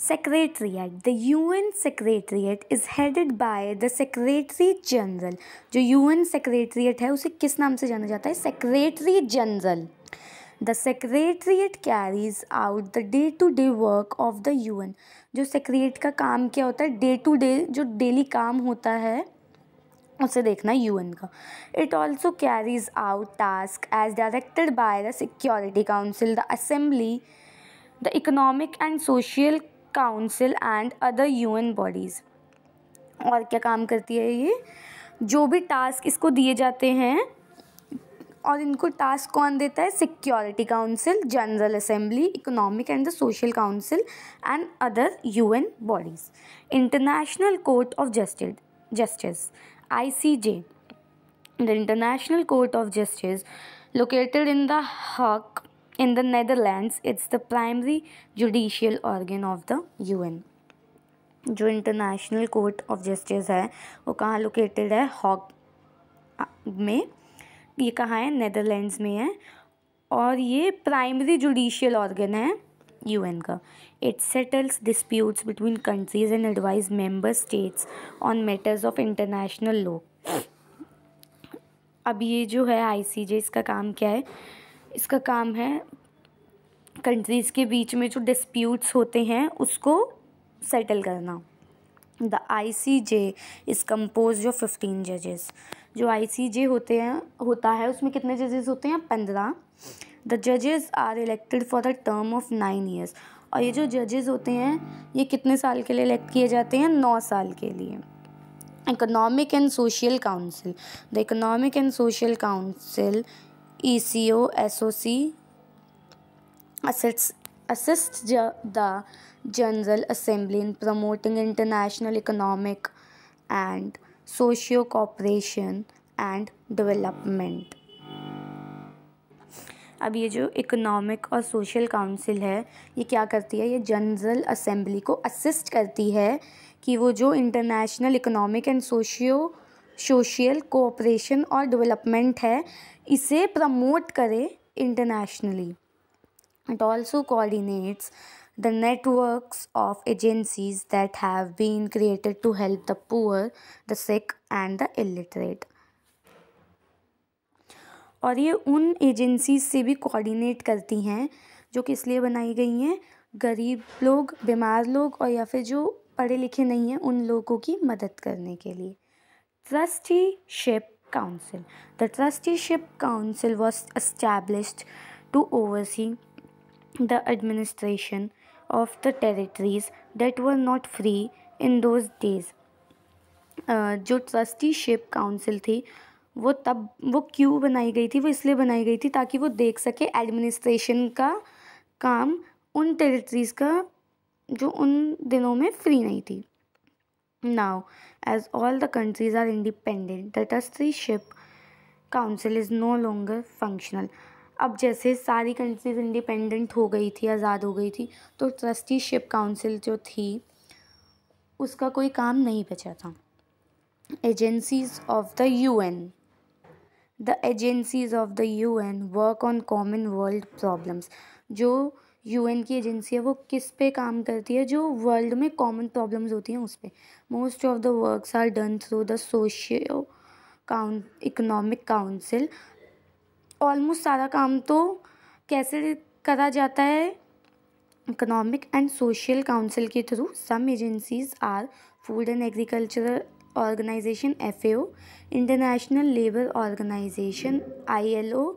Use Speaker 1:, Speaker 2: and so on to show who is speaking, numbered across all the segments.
Speaker 1: Secretariat the U N secretariat is headed by the secretary general जो U N secretariat है उसे किस नाम से जाना जाता है secretary general the secretariat carries out the day to day work of the U N जो सेक्रेट का काम क्या होता है डे टू डे जो डेली काम होता है उसे देखना यू एन का it also carries out tasks as directed by the security council the assembly the economic and social council and other UN bodies और क्या काम करती है ये जो भी टास्क इसको दिए जाते हैं और इनको टास्क कौन देता है security council general assembly economic and the social council and other UN bodies international court of justice justice ICJ the international court of justice located in the Hague In the Netherlands, it's the primary judicial organ of the UN. जो international court of justice है वो कहाँ located है hoc में ये कहाँ है Netherlands में है और ये प्राइमरी जुडिशियल ऑर्गन है यूएन का it settles disputes between countries and advise member states on matters of international law अब ये जो है आईसीजे इसका काम क्या है इसका काम है कंट्रीज़ के बीच में जो डिस्प्यूट्स होते हैं उसको सेटल करना the I C J is compose of fifteen जजेस जो आई सी जे होते हैं होता है उसमें कितने जजेस होते हैं पंद्रह द जजेस are elected for the term of nine years और ये जो जजेस होते हैं ये कितने साल के लिए इलेक्ट किए जाते हैं नौ साल के लिए economic and social council the economic and social council E C O S O C assist the general assembly in promoting international economic and socio cooperation and development अब ये जो इकोनॉमिक और सोशल काउंसिल है ये क्या करती है ये जनरल असेंबली को असिस्ट करती है कि वो जो international economic and socio social cooperation और डेवलपमेंट है इसे प्रमोट करे internationally it also coordinates the network of agencies that have been created to help the poor the sick and the illiterate और ये उन एजेंसीज से भी कोऑर्डिनेट करती हैं जो कि इसलिए बनाई गई हैं गरीब लोग बीमार लोग और या फिर जो पढ़े लिखे नहीं हैं उन लोगों की मदद करने के लिए trusteeship council the trusteeship council was established to oversee the administration of the territories that were not free in those days uh, जो ट्रस्टीशिप काउंसिल थी वो तब वो क्यों बनाई गई थी वो इसलिए बनाई गई थी ताकि वो देख सके एडमिनिस्ट्रेशन का काम उन टेरिटरीज़ का जो उन दिनों में फ्री नहीं थी Now, as all the countries are independent, the trusteeship council is no longer functional अब जैसे सारी कंट्रीज इंडिपेंडेंट हो गई थी आज़ाद हो गई थी तो ट्रस्टीशिप काउंसिल जो थी उसका कोई काम नहीं बचा था agencies of the U N the agencies of the U N work on common world problems जो यूएन की एजेंसी है वो किस पे काम करती है जो वर्ल्ड में कॉमन प्रॉब्लम्स होती हैं उस पर most of the works are done through the socio coun economic council almost सारा काम तो कैसे करा जाता है इकोनॉमिक एंड सोशल काउंसिल के through some agencies are food and agricultural organization F international labour organization I L O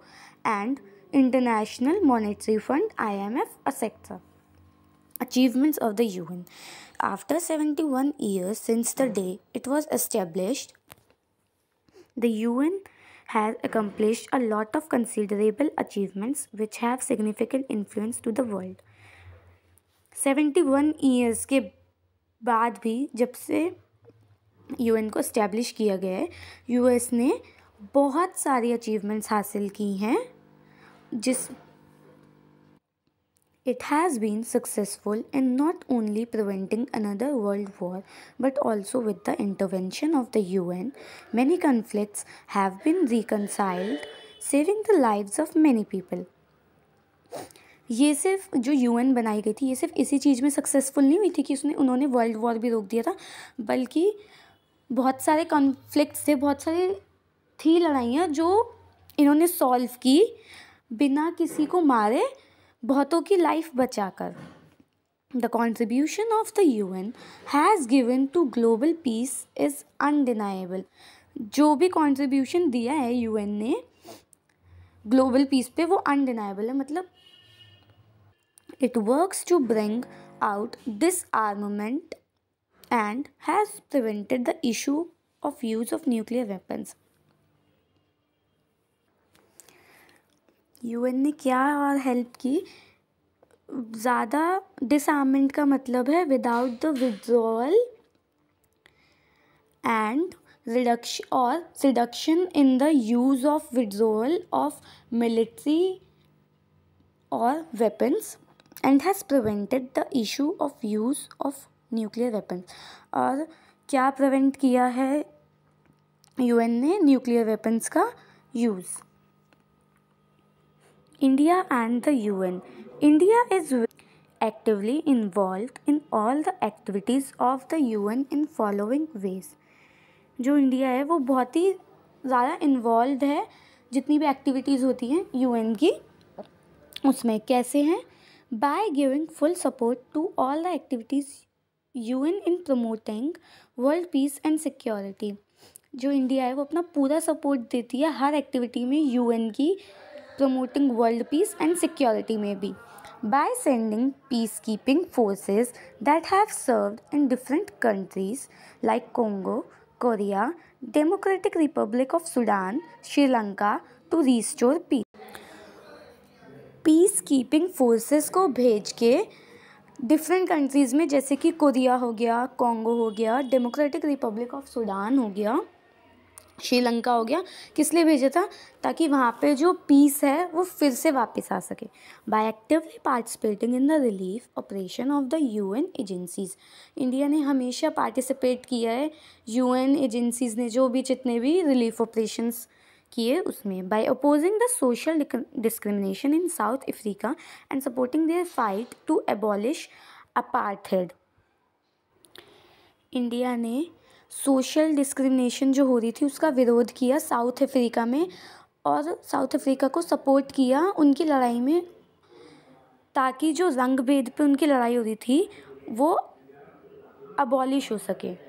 Speaker 1: and international monetary fund I M F असेक्टर achievements of the U N after seventy one years since the day it was established the U N has accomplish a lot of considerable achievements which have significant influence to the world seventy one years के बाद भी जब से you N को establish किया गया है U S ने बहुत सारी अचीवमेंट्स हासिल की हैं जिस it has been successful in not only preventing another world war but also with the intervention of the U N many conflicts have been reconciled saving the lives of many people ये सिर्फ जो U N बनाई गई थी ये सिर्फ इसी चीज़ में सक्सेसफुल नहीं हुई थी कि उसने उन्होंने वर्ल्ड वॉर भी रोक दिया था बल्कि बहुत सारे कॉन्फ्लिक्ट थे बहुत सारी थी लड़ाइयाँ जो इन्होंने सॉल्व की बिना किसी को मारे बहुतों की लाइफ बचाकर the contribution of the U N has given to global peace is undeniable जो भी कॉन्ट्रीब्यूशन दिया है यू एन ने ग्लोबल पीस पे वो अनडिनाइबल है मतलब it works to bring out this armament and has prevented the issue of use of nuclear weapons U N ने क्या और हेल्प की ज़्यादा डिसआर्मेंट का मतलब है without the withdrawal and reduct और reduction in the use of withdrawal of military और weapons and has prevented the issue of use of nuclear weapons और क्या प्रिवेंट किया है यूएन ने न्यूक्लियर वेपन्स का use India and the UN. India is actively involved in all the activities of the UN in following ways. जो India है वो बहुत ही ज़्यादा इन्वॉल्व है जितनी भी एक्टिविटीज़ होती हैं यूएन की उसमें कैसे हैं by giving full support to all the activities UN in promoting world peace and security जो इंडिया है वो अपना पूरा सपोर्ट देती है हर एक्टिविटी में यूएन की promoting world peace and security may be by sending peacekeeping forces that have served in different countries like Congo, Korea, Democratic Republic of Sudan, Sri Lanka to restore peace. Peacekeeping forces को भेज के different countries में जैसे कि Korea हो गया Congo हो गया डेमोक्रेटिक रिपब्लिक ऑफ सूडान हो गया श्रीलंका हो गया किस लिए भेजा था ताकि वहाँ पे जो पीस है वो फिर से वापस आ सके by actively participating in the relief operation of the UN agencies India ने हमेशा पार्टिसिपेट किया है यूएन एजेंसीज ने जो भी जितने भी रिलीफ ऑपरेशंस किए उसमें by opposing the social discrimination in South Africa and supporting their fight to abolish apartheid India ने सोशल डिस्क्रिमिनेशन जो हो रही थी उसका विरोध किया साउथ अफ्रीका में और साउथ अफ्रीका को सपोर्ट किया उनकी लड़ाई में ताकि जो रंग भेद पर उनकी लड़ाई हो रही थी वो अबॉलिश हो सके